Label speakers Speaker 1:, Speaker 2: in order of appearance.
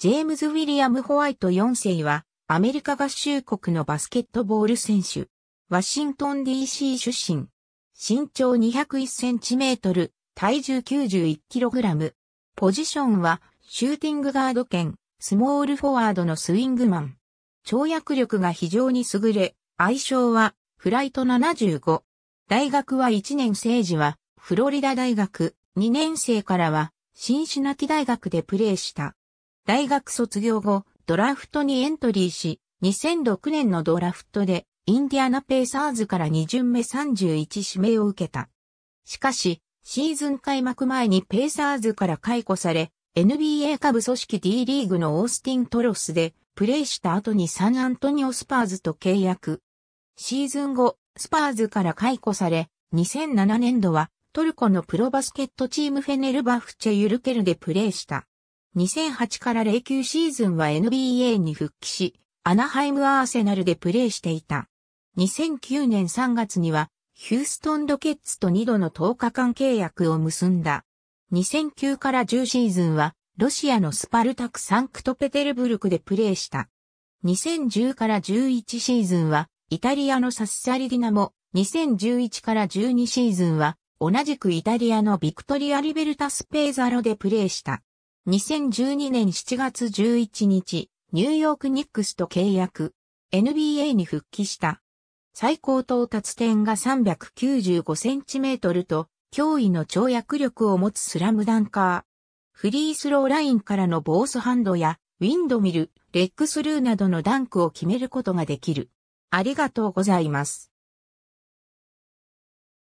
Speaker 1: ジェームズ・ウィリア
Speaker 2: ム・ホワイト4世は、アメリカ合衆国のバスケットボール選手。ワシントン DC 出身。身長201センチメートル、体重91キログラム。ポジションは、シューティングガード兼、スモールフォワードのスイングマン。跳躍力が非常に優れ、愛称は、フライト75。大学は1年生時は、フロリダ大学、2年生からは、シンシナティ大学でプレーした。大学卒業後、ドラフトにエントリーし、2006年のドラフトで、インディアナペーサーズから2巡目31指名を受けた。しかし、シーズン開幕前にペーサーズから解雇され、NBA 下部組織 D リーグのオースティン・トロスで、プレーした後にサンアントニオ・スパーズと契約。シーズン後、スパーズから解雇され、2007年度はトルコのプロバスケットチームフェネルバフチェ・ユルケルでプレーした。2008から09シーズンは NBA に復帰し、アナハイムアーセナルでプレーしていた。2009年3月には、ヒューストンロケッツと2度の10日間契約を結んだ。2009から10シーズンは、ロシアのスパルタク・サンクトペテルブルクでプレーした。2010から11シーズンは、イタリアのサッサリディナも、2011から12シーズンは、同じくイタリアのビクトリア・リベルタス・ペーザロでプレーした。2012年7月11日、ニューヨークニックスと契約、NBA に復帰した。最高到達点が3 9 5センチメートルと、驚異の跳躍力を持つスラムダンカー。フリースローラインからのボースハンドや、ウィンドミル、レッグスルーなどのダンクを決めることができる。ありがとうございます。